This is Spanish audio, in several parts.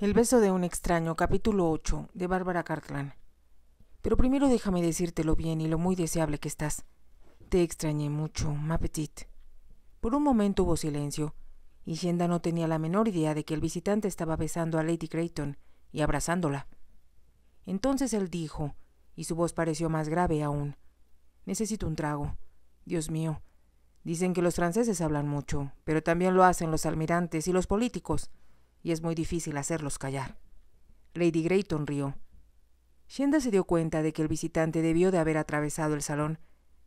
El beso de un extraño, capítulo 8, de Bárbara CARTLAND Pero primero déjame decirte lo bien y lo muy deseable que estás. Te extrañé mucho, ma petite. Por un momento hubo silencio, y Genda no tenía la menor idea de que el visitante estaba besando a Lady Creighton y abrazándola. Entonces él dijo, y su voz pareció más grave aún, Necesito un trago. Dios mío. Dicen que los franceses hablan mucho, pero también lo hacen los almirantes y los políticos y es muy difícil hacerlos callar. Lady Grayton rió. Shenda se dio cuenta de que el visitante debió de haber atravesado el salón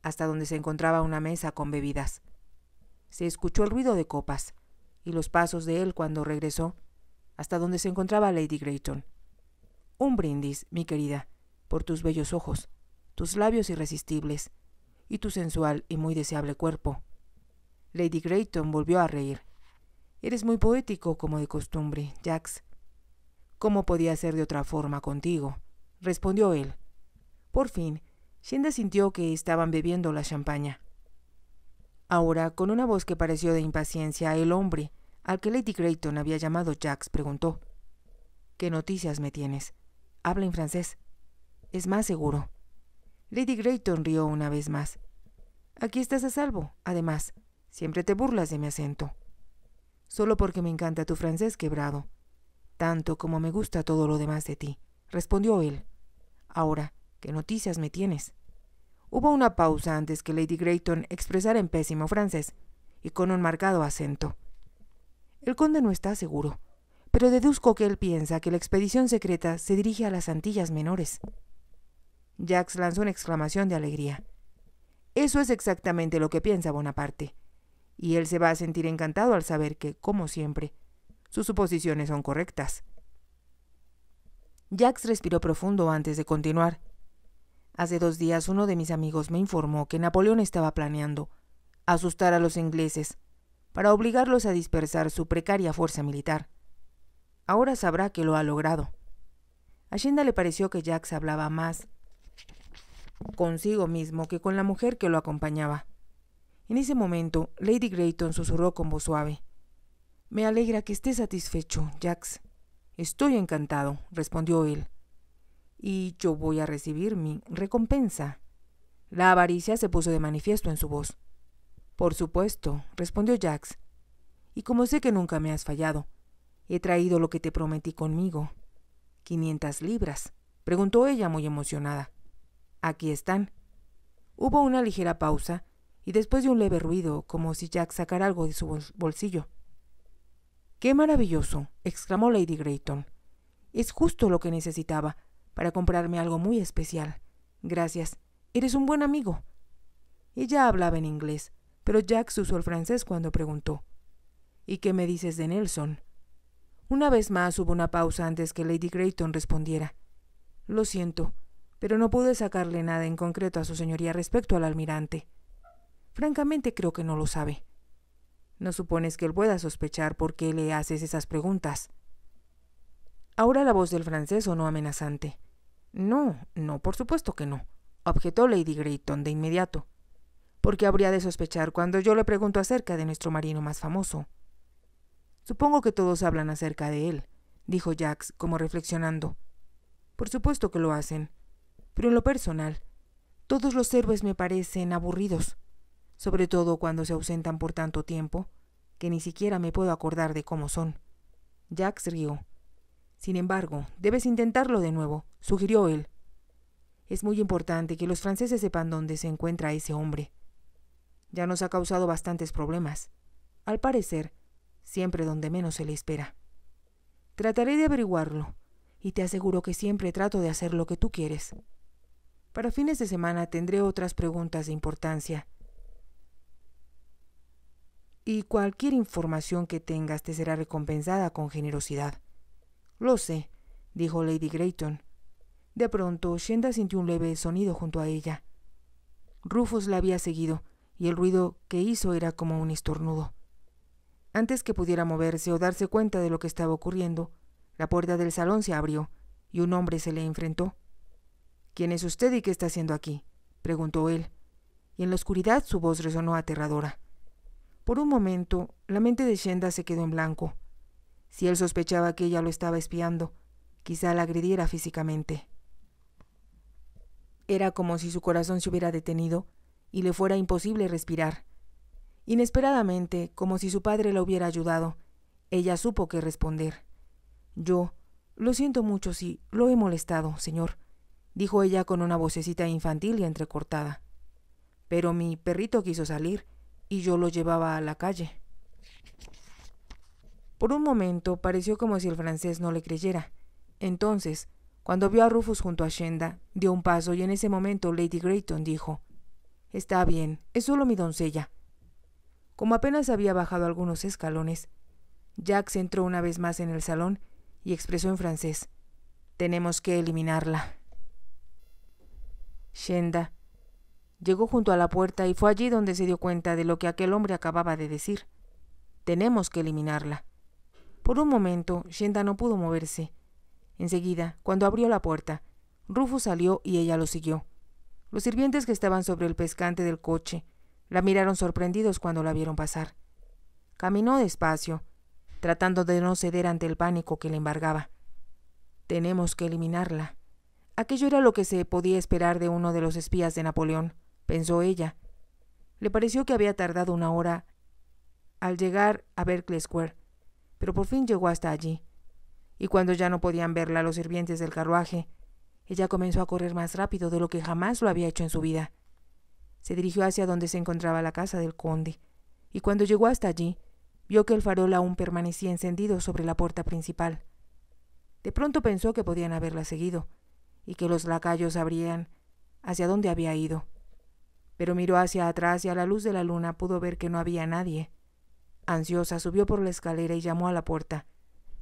hasta donde se encontraba una mesa con bebidas. Se escuchó el ruido de copas y los pasos de él cuando regresó hasta donde se encontraba Lady Grayton. Un brindis, mi querida, por tus bellos ojos, tus labios irresistibles y tu sensual y muy deseable cuerpo. Lady Grayton volvió a reír. Eres muy poético como de costumbre, Jax. ¿Cómo podía ser de otra forma contigo? respondió él. Por fin, Shenda sintió que estaban bebiendo la champaña. Ahora, con una voz que pareció de impaciencia, el hombre, al que Lady Grayton había llamado Jax, preguntó: ¿Qué noticias me tienes? Habla en francés. Es más seguro. Lady Grayton rió una vez más. Aquí estás a salvo, además. Siempre te burlas de mi acento solo porque me encanta tu francés quebrado, tanto como me gusta todo lo demás de ti, respondió él. Ahora, ¿qué noticias me tienes? Hubo una pausa antes que Lady Grayton expresara en pésimo francés y con un marcado acento. El conde no está seguro, pero deduzco que él piensa que la expedición secreta se dirige a las Antillas Menores. Jax lanzó una exclamación de alegría. Eso es exactamente lo que piensa Bonaparte y él se va a sentir encantado al saber que, como siempre, sus suposiciones son correctas. Jax respiró profundo antes de continuar. Hace dos días uno de mis amigos me informó que Napoleón estaba planeando asustar a los ingleses para obligarlos a dispersar su precaria fuerza militar. Ahora sabrá que lo ha logrado. A le pareció que Jax hablaba más consigo mismo que con la mujer que lo acompañaba. En ese momento, Lady Grayton susurró con voz suave. Me alegra que esté satisfecho, Jax. Estoy encantado, respondió él. Y yo voy a recibir mi recompensa. La avaricia se puso de manifiesto en su voz. Por supuesto, respondió Jax. Y como sé que nunca me has fallado, he traído lo que te prometí conmigo. ¿Quinientas libras? preguntó ella muy emocionada. Aquí están. Hubo una ligera pausa y después de un leve ruido, como si Jack sacara algo de su bolsillo. ¡Qué maravilloso! exclamó Lady Grayton. Es justo lo que necesitaba para comprarme algo muy especial. Gracias. Eres un buen amigo. Ella hablaba en inglés, pero Jack usó el francés cuando preguntó. ¿Y qué me dices de Nelson? Una vez más hubo una pausa antes que Lady Grayton respondiera. Lo siento, pero no pude sacarle nada en concreto a su señoría respecto al almirante. Francamente creo que no lo sabe. No supones que él pueda sospechar por qué le haces esas preguntas. Ahora la voz del francés sonó amenazante. No, no, por supuesto que no, objetó Lady Grayton de inmediato. ¿Por qué habría de sospechar cuando yo le pregunto acerca de nuestro marino más famoso. Supongo que todos hablan acerca de él, dijo Jax, como reflexionando. Por supuesto que lo hacen. Pero en lo personal, todos los héroes me parecen aburridos sobre todo cuando se ausentan por tanto tiempo, que ni siquiera me puedo acordar de cómo son. Jacques rió. Sin embargo, debes intentarlo de nuevo, sugirió él. Es muy importante que los franceses sepan dónde se encuentra ese hombre. Ya nos ha causado bastantes problemas. Al parecer, siempre donde menos se le espera. Trataré de averiguarlo, y te aseguro que siempre trato de hacer lo que tú quieres. Para fines de semana tendré otras preguntas de importancia y cualquier información que tengas te será recompensada con generosidad. Lo sé, dijo Lady Grayton. De pronto, Shenda sintió un leve sonido junto a ella. Rufus la había seguido, y el ruido que hizo era como un estornudo. Antes que pudiera moverse o darse cuenta de lo que estaba ocurriendo, la puerta del salón se abrió, y un hombre se le enfrentó. ¿Quién es usted y qué está haciendo aquí? preguntó él, y en la oscuridad su voz resonó aterradora. Por un momento, la mente de Shenda se quedó en blanco. Si él sospechaba que ella lo estaba espiando, quizá la agrediera físicamente. Era como si su corazón se hubiera detenido y le fuera imposible respirar. Inesperadamente, como si su padre la hubiera ayudado, ella supo qué responder. Yo, lo siento mucho si lo he molestado, señor, dijo ella con una vocecita infantil y entrecortada. Pero mi perrito quiso salir y yo lo llevaba a la calle. Por un momento pareció como si el francés no le creyera. Entonces, cuando vio a Rufus junto a Shenda, dio un paso y en ese momento Lady Grayton dijo Está bien, es solo mi doncella. Como apenas había bajado algunos escalones, Jack entró una vez más en el salón y expresó en francés Tenemos que eliminarla. Shenda Llegó junto a la puerta y fue allí donde se dio cuenta de lo que aquel hombre acababa de decir. Tenemos que eliminarla. Por un momento, Shenda no pudo moverse. Enseguida, cuando abrió la puerta, Rufus salió y ella lo siguió. Los sirvientes que estaban sobre el pescante del coche la miraron sorprendidos cuando la vieron pasar. Caminó despacio, tratando de no ceder ante el pánico que le embargaba. Tenemos que eliminarla. Aquello era lo que se podía esperar de uno de los espías de Napoleón pensó ella. Le pareció que había tardado una hora al llegar a Berkeley Square, pero por fin llegó hasta allí. Y cuando ya no podían verla los sirvientes del carruaje, ella comenzó a correr más rápido de lo que jamás lo había hecho en su vida. Se dirigió hacia donde se encontraba la casa del conde, y cuando llegó hasta allí, vio que el farol aún permanecía encendido sobre la puerta principal. De pronto pensó que podían haberla seguido, y que los lacayos sabrían hacia dónde había ido pero miró hacia atrás y a la luz de la luna pudo ver que no había nadie. Ansiosa subió por la escalera y llamó a la puerta,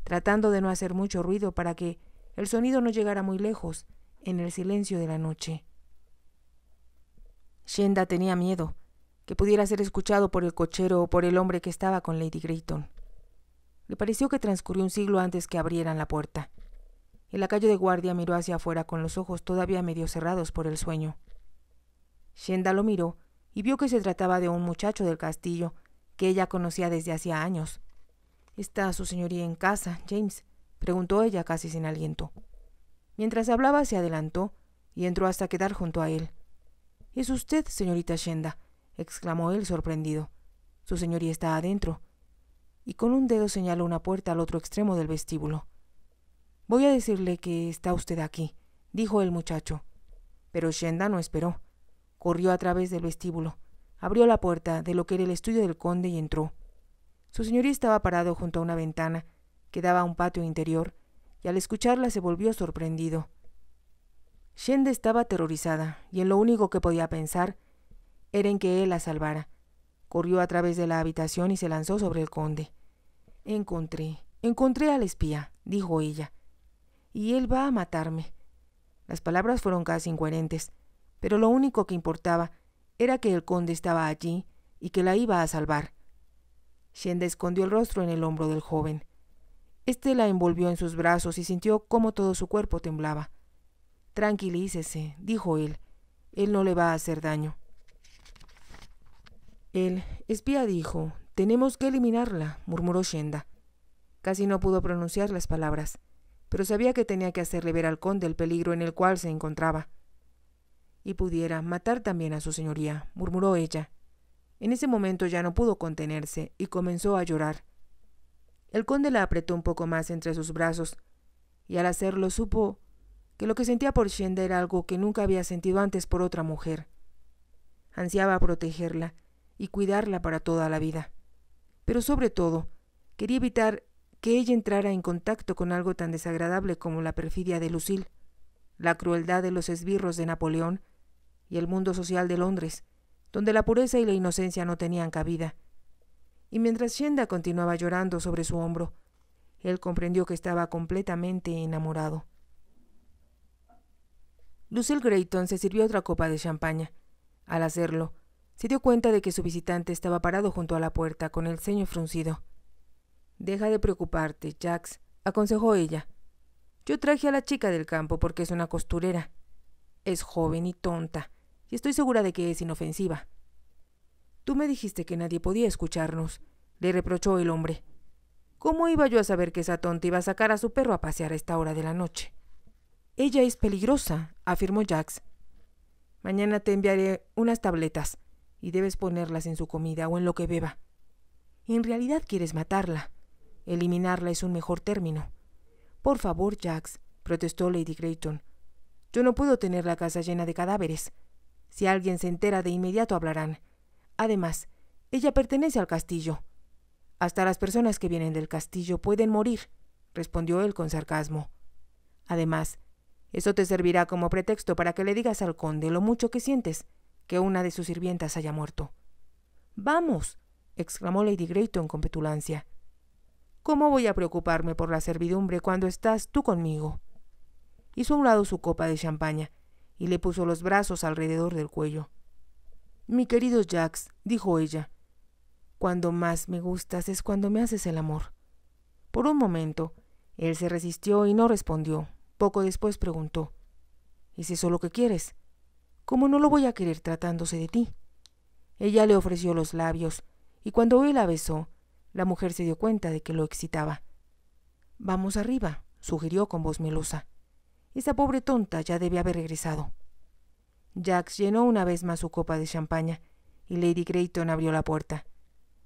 tratando de no hacer mucho ruido para que el sonido no llegara muy lejos en el silencio de la noche. Shenda tenía miedo que pudiera ser escuchado por el cochero o por el hombre que estaba con Lady Grayton. Le pareció que transcurrió un siglo antes que abrieran la puerta. El lacayo de guardia miró hacia afuera con los ojos todavía medio cerrados por el sueño. Shenda lo miró y vio que se trataba de un muchacho del castillo, que ella conocía desde hacía años. ¿Está su señoría en casa, James? preguntó ella casi sin aliento. Mientras hablaba se adelantó y entró hasta quedar junto a él. Es usted, señorita Shenda, exclamó él sorprendido. Su señoría está adentro. Y con un dedo señaló una puerta al otro extremo del vestíbulo. Voy a decirle que está usted aquí, dijo el muchacho. Pero Shenda no esperó. Corrió a través del vestíbulo, abrió la puerta de lo que era el estudio del conde y entró. Su señoría estaba parado junto a una ventana que daba a un patio interior, y al escucharla se volvió sorprendido. Shende estaba aterrorizada, y en lo único que podía pensar era en que él la salvara. Corrió a través de la habitación y se lanzó sobre el conde. Encontré, encontré al espía, dijo ella. Y él va a matarme. Las palabras fueron casi incoherentes pero lo único que importaba era que el conde estaba allí y que la iba a salvar. Shenda escondió el rostro en el hombro del joven. Este la envolvió en sus brazos y sintió cómo todo su cuerpo temblaba. Tranquilícese, dijo él. Él no le va a hacer daño. El espía dijo, tenemos que eliminarla, murmuró Shenda. Casi no pudo pronunciar las palabras, pero sabía que tenía que hacerle ver al conde el peligro en el cual se encontraba y pudiera matar también a su señoría, murmuró ella. En ese momento ya no pudo contenerse y comenzó a llorar. El conde la apretó un poco más entre sus brazos, y al hacerlo supo que lo que sentía por Shenda era algo que nunca había sentido antes por otra mujer. Ansiaba protegerla y cuidarla para toda la vida. Pero sobre todo, quería evitar que ella entrara en contacto con algo tan desagradable como la perfidia de Lucil la crueldad de los esbirros de Napoleón y el mundo social de Londres, donde la pureza y la inocencia no tenían cabida. Y mientras Shenda continuaba llorando sobre su hombro, él comprendió que estaba completamente enamorado. Lucille Grayton se sirvió otra copa de champaña. Al hacerlo, se dio cuenta de que su visitante estaba parado junto a la puerta con el ceño fruncido. Deja de preocuparte, Jax, aconsejó ella. Yo traje a la chica del campo porque es una costurera. Es joven y tonta, y estoy segura de que es inofensiva. Tú me dijiste que nadie podía escucharnos, le reprochó el hombre. ¿Cómo iba yo a saber que esa tonta iba a sacar a su perro a pasear a esta hora de la noche? Ella es peligrosa, afirmó Jax. Mañana te enviaré unas tabletas, y debes ponerlas en su comida o en lo que beba. En realidad quieres matarla. Eliminarla es un mejor término. Por favor, Jax, protestó Lady Grayton. Yo no puedo tener la casa llena de cadáveres. Si alguien se entera de inmediato hablarán. Además, ella pertenece al castillo. Hasta las personas que vienen del castillo pueden morir, respondió él con sarcasmo. Además, eso te servirá como pretexto para que le digas al conde lo mucho que sientes que una de sus sirvientas haya muerto. Vamos, exclamó Lady Grayton con petulancia. ¿Cómo voy a preocuparme por la servidumbre cuando estás tú conmigo? Hizo a un lado su copa de champaña y le puso los brazos alrededor del cuello. Mi querido Jax, dijo ella, cuando más me gustas es cuando me haces el amor. Por un momento, él se resistió y no respondió. Poco después preguntó, ¿Es eso lo que quieres? ¿Cómo no lo voy a querer tratándose de ti? Ella le ofreció los labios, y cuando él la besó, la mujer se dio cuenta de que lo excitaba. Vamos arriba, sugirió con voz melosa. Esa pobre tonta ya debe haber regresado. jacks llenó una vez más su copa de champaña, y Lady Creighton abrió la puerta.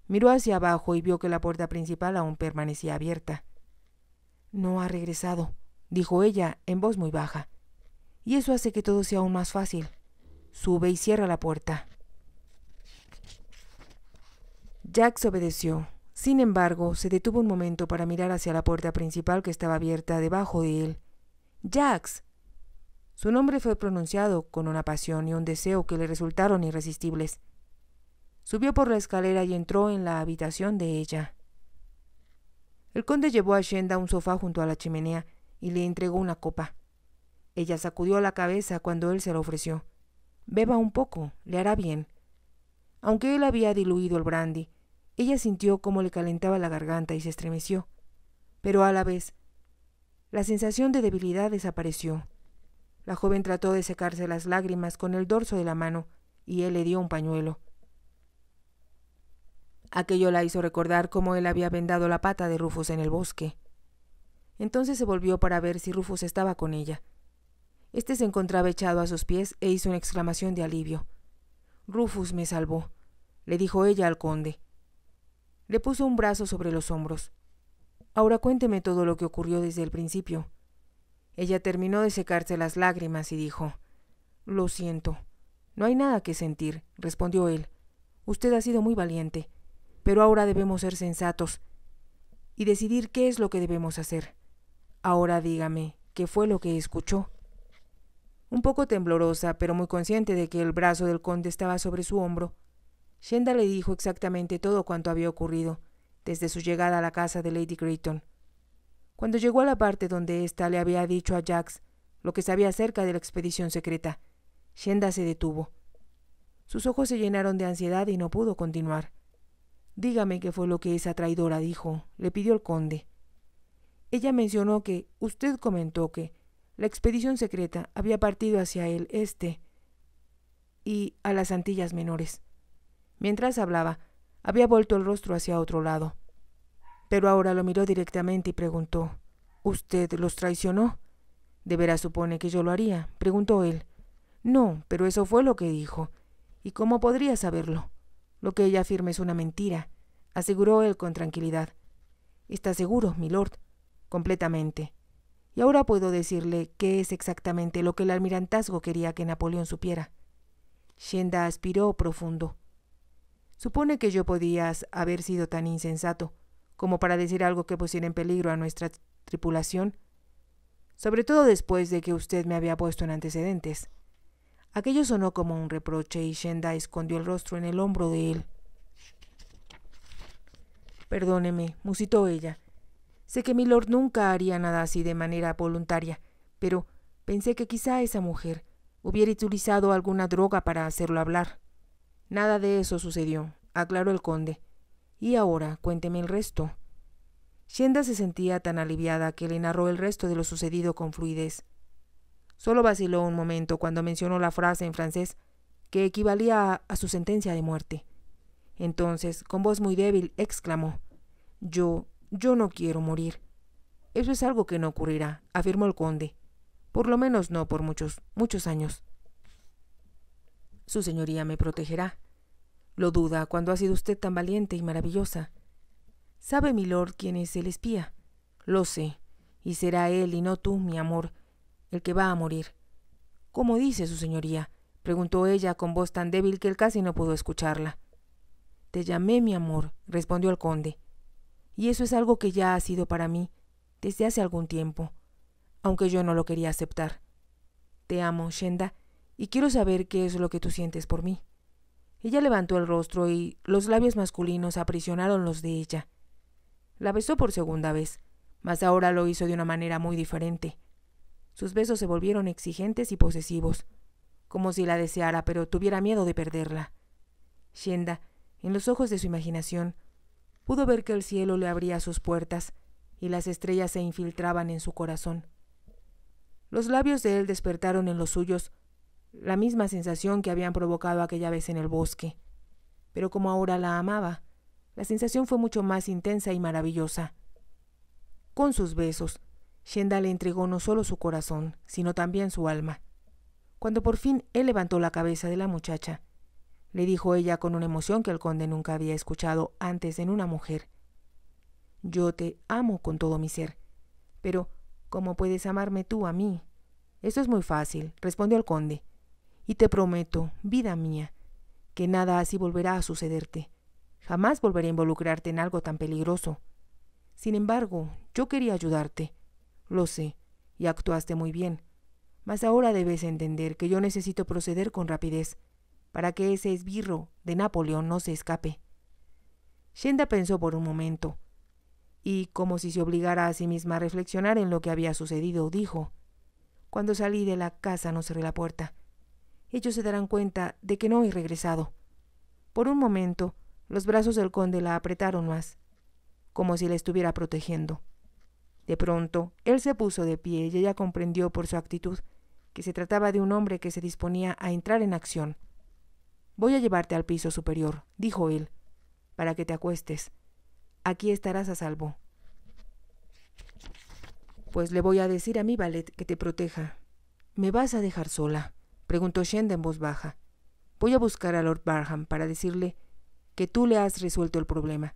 Miró hacia abajo y vio que la puerta principal aún permanecía abierta. No ha regresado, dijo ella en voz muy baja. Y eso hace que todo sea aún más fácil. Sube y cierra la puerta. jacks obedeció. Sin embargo, se detuvo un momento para mirar hacia la puerta principal que estaba abierta debajo de él Jax. Su nombre fue pronunciado con una pasión y un deseo que le resultaron irresistibles. Subió por la escalera y entró en la habitación de ella. El conde llevó a Shenda a un sofá junto a la chimenea y le entregó una copa. Ella sacudió la cabeza cuando él se la ofreció. Beba un poco, le hará bien. Aunque él había diluido el brandy, ella sintió cómo le calentaba la garganta y se estremeció. Pero a la vez la sensación de debilidad desapareció. La joven trató de secarse las lágrimas con el dorso de la mano, y él le dio un pañuelo. Aquello la hizo recordar cómo él había vendado la pata de Rufus en el bosque. Entonces se volvió para ver si Rufus estaba con ella. Este se encontraba echado a sus pies e hizo una exclamación de alivio. Rufus me salvó, le dijo ella al conde. Le puso un brazo sobre los hombros. Ahora cuénteme todo lo que ocurrió desde el principio. Ella terminó de secarse las lágrimas y dijo, Lo siento. No hay nada que sentir, respondió él. Usted ha sido muy valiente, pero ahora debemos ser sensatos y decidir qué es lo que debemos hacer. Ahora dígame, ¿qué fue lo que escuchó? Un poco temblorosa, pero muy consciente de que el brazo del conde estaba sobre su hombro, Shenda le dijo exactamente todo cuanto había ocurrido, desde su llegada a la casa de Lady Creighton. Cuando llegó a la parte donde ésta le había dicho a Jax lo que sabía acerca de la expedición secreta, Shenda se detuvo. Sus ojos se llenaron de ansiedad y no pudo continuar. Dígame qué fue lo que esa traidora dijo, le pidió el conde. Ella mencionó que usted comentó que la expedición secreta había partido hacia el este y a las Antillas Menores. Mientras hablaba, había vuelto el rostro hacia otro lado. Pero ahora lo miró directamente y preguntó, ¿Usted los traicionó? De veras supone que yo lo haría, preguntó él. No, pero eso fue lo que dijo. ¿Y cómo podría saberlo? Lo que ella afirma es una mentira, aseguró él con tranquilidad. Está seguro, milord, completamente. Y ahora puedo decirle qué es exactamente lo que el almirantazgo quería que Napoleón supiera. Shenda aspiró profundo. Supone que yo podías haber sido tan insensato como para decir algo que pusiera en peligro a nuestra tripulación, sobre todo después de que usted me había puesto en antecedentes. Aquello sonó como un reproche y Shenda escondió el rostro en el hombro de él. Perdóneme, musitó ella. Sé que mi lord nunca haría nada así de manera voluntaria, pero pensé que quizá esa mujer hubiera utilizado alguna droga para hacerlo hablar. Nada de eso sucedió, aclaró el conde. Y ahora cuénteme el resto. Shenda se sentía tan aliviada que le narró el resto de lo sucedido con fluidez. Solo vaciló un momento cuando mencionó la frase en francés que equivalía a su sentencia de muerte. Entonces, con voz muy débil, exclamó Yo, yo no quiero morir. Eso es algo que no ocurrirá, afirmó el conde. Por lo menos no por muchos, muchos años. Su señoría me protegerá. Lo duda cuando ha sido usted tan valiente y maravillosa. ¿Sabe, lord quién es el espía? Lo sé, y será él y no tú, mi amor, el que va a morir. ¿Cómo dice su señoría? preguntó ella con voz tan débil que él casi no pudo escucharla. Te llamé, mi amor, respondió el conde. Y eso es algo que ya ha sido para mí desde hace algún tiempo, aunque yo no lo quería aceptar. Te amo, Shenda, y quiero saber qué es lo que tú sientes por mí. Ella levantó el rostro y los labios masculinos aprisionaron los de ella. La besó por segunda vez, mas ahora lo hizo de una manera muy diferente. Sus besos se volvieron exigentes y posesivos, como si la deseara, pero tuviera miedo de perderla. Shenda, en los ojos de su imaginación, pudo ver que el cielo le abría sus puertas y las estrellas se infiltraban en su corazón. Los labios de él despertaron en los suyos la misma sensación que habían provocado aquella vez en el bosque. Pero como ahora la amaba, la sensación fue mucho más intensa y maravillosa. Con sus besos, Shenda le entregó no solo su corazón, sino también su alma. Cuando por fin él levantó la cabeza de la muchacha, le dijo ella con una emoción que el conde nunca había escuchado antes en una mujer. Yo te amo con todo mi ser, pero ¿cómo puedes amarme tú a mí? Eso es muy fácil, respondió el conde. Y te prometo, vida mía, que nada así volverá a sucederte. Jamás volveré a involucrarte en algo tan peligroso. Sin embargo, yo quería ayudarte. Lo sé, y actuaste muy bien. Mas ahora debes entender que yo necesito proceder con rapidez, para que ese esbirro de Napoleón no se escape. Shenda pensó por un momento, y, como si se obligara a sí misma a reflexionar en lo que había sucedido, dijo Cuando salí de la casa no cerré la puerta ellos se darán cuenta de que no he regresado. Por un momento, los brazos del conde la apretaron más, como si la estuviera protegiendo. De pronto, él se puso de pie y ella comprendió por su actitud que se trataba de un hombre que se disponía a entrar en acción. Voy a llevarte al piso superior, dijo él, para que te acuestes. Aquí estarás a salvo. Pues le voy a decir a mi ballet que te proteja. Me vas a dejar sola preguntó Shenda en voz baja. Voy a buscar a Lord Barham para decirle que tú le has resuelto el problema.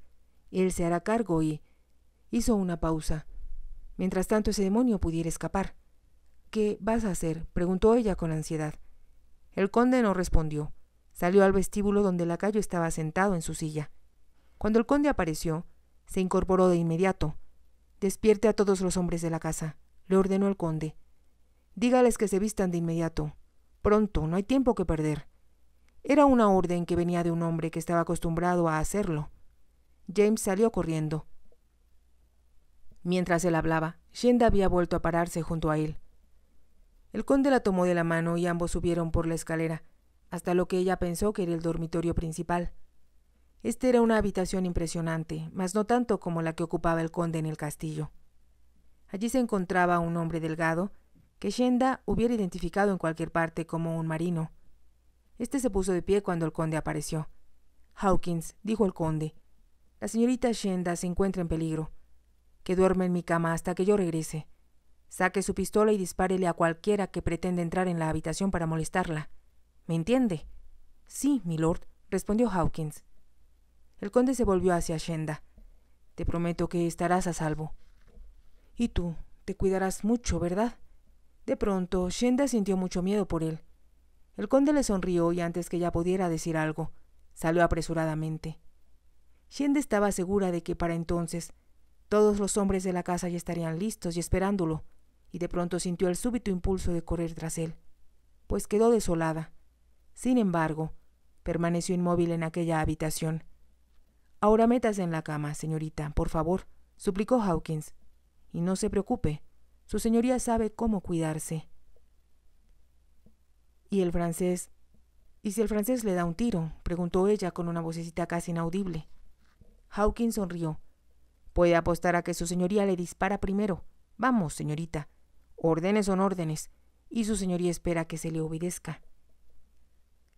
Él se hará cargo y... Hizo una pausa. Mientras tanto ese demonio pudiera escapar. ¿Qué vas a hacer? preguntó ella con ansiedad. El conde no respondió. Salió al vestíbulo donde el lacayo estaba sentado en su silla. Cuando el conde apareció, se incorporó de inmediato. Despierte a todos los hombres de la casa, le ordenó el conde. Dígales que se vistan de inmediato. Pronto, no hay tiempo que perder. Era una orden que venía de un hombre que estaba acostumbrado a hacerlo. James salió corriendo. Mientras él hablaba, Shenda había vuelto a pararse junto a él. El conde la tomó de la mano y ambos subieron por la escalera, hasta lo que ella pensó que era el dormitorio principal. Esta era una habitación impresionante, mas no tanto como la que ocupaba el conde en el castillo. Allí se encontraba un hombre delgado, que Shenda hubiera identificado en cualquier parte como un marino. Este se puso de pie cuando el conde apareció. Hawkins, dijo el conde, la señorita Shenda se encuentra en peligro. Que duerme en mi cama hasta que yo regrese. Saque su pistola y dispárele a cualquiera que pretenda entrar en la habitación para molestarla. ¿Me entiende? Sí, mi lord, respondió Hawkins. El conde se volvió hacia Shenda. Te prometo que estarás a salvo. Y tú, te cuidarás mucho, ¿verdad? De pronto, Shenda sintió mucho miedo por él. El conde le sonrió y antes que ella pudiera decir algo, salió apresuradamente. Shenda estaba segura de que para entonces todos los hombres de la casa ya estarían listos y esperándolo, y de pronto sintió el súbito impulso de correr tras él, pues quedó desolada. Sin embargo, permaneció inmóvil en aquella habitación. Ahora métase en la cama, señorita, por favor, suplicó Hawkins. Y no se preocupe, su señoría sabe cómo cuidarse. Y el francés... ¿Y si el francés le da un tiro? preguntó ella con una vocecita casi inaudible. Hawkins sonrió. Puede apostar a que su señoría le dispara primero. Vamos, señorita. Órdenes son órdenes, y su señoría espera que se le obedezca.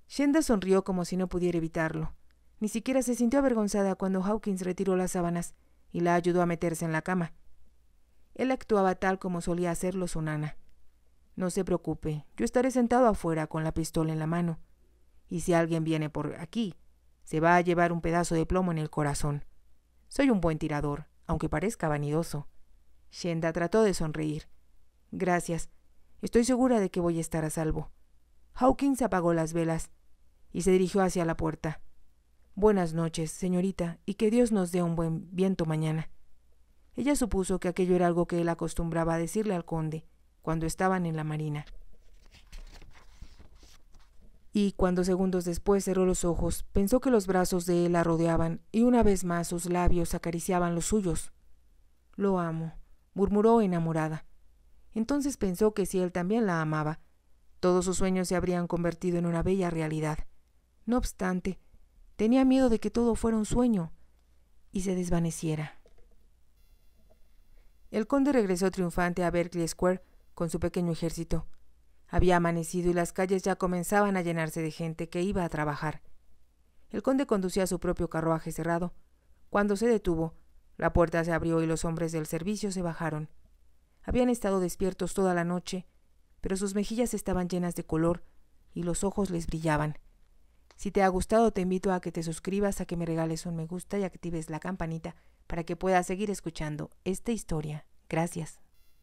Shenda sonrió como si no pudiera evitarlo. Ni siquiera se sintió avergonzada cuando Hawkins retiró las sábanas y la ayudó a meterse en la cama. Él actuaba tal como solía hacerlo su nana. No se preocupe, yo estaré sentado afuera con la pistola en la mano. Y si alguien viene por aquí, se va a llevar un pedazo de plomo en el corazón. Soy un buen tirador, aunque parezca vanidoso. Shenda trató de sonreír. Gracias. Estoy segura de que voy a estar a salvo. Hawkins apagó las velas y se dirigió hacia la puerta. Buenas noches, señorita, y que Dios nos dé un buen viento mañana. Ella supuso que aquello era algo que él acostumbraba a decirle al conde cuando estaban en la marina. Y cuando segundos después cerró los ojos, pensó que los brazos de él la rodeaban y una vez más sus labios acariciaban los suyos. Lo amo, murmuró enamorada. Entonces pensó que si él también la amaba, todos sus sueños se habrían convertido en una bella realidad. No obstante, tenía miedo de que todo fuera un sueño y se desvaneciera. El conde regresó triunfante a Berkeley Square con su pequeño ejército. Había amanecido y las calles ya comenzaban a llenarse de gente que iba a trabajar. El conde conducía su propio carruaje cerrado. Cuando se detuvo, la puerta se abrió y los hombres del servicio se bajaron. Habían estado despiertos toda la noche, pero sus mejillas estaban llenas de color y los ojos les brillaban. Si te ha gustado, te invito a que te suscribas, a que me regales un me gusta y actives la campanita para que pueda seguir escuchando esta historia. Gracias.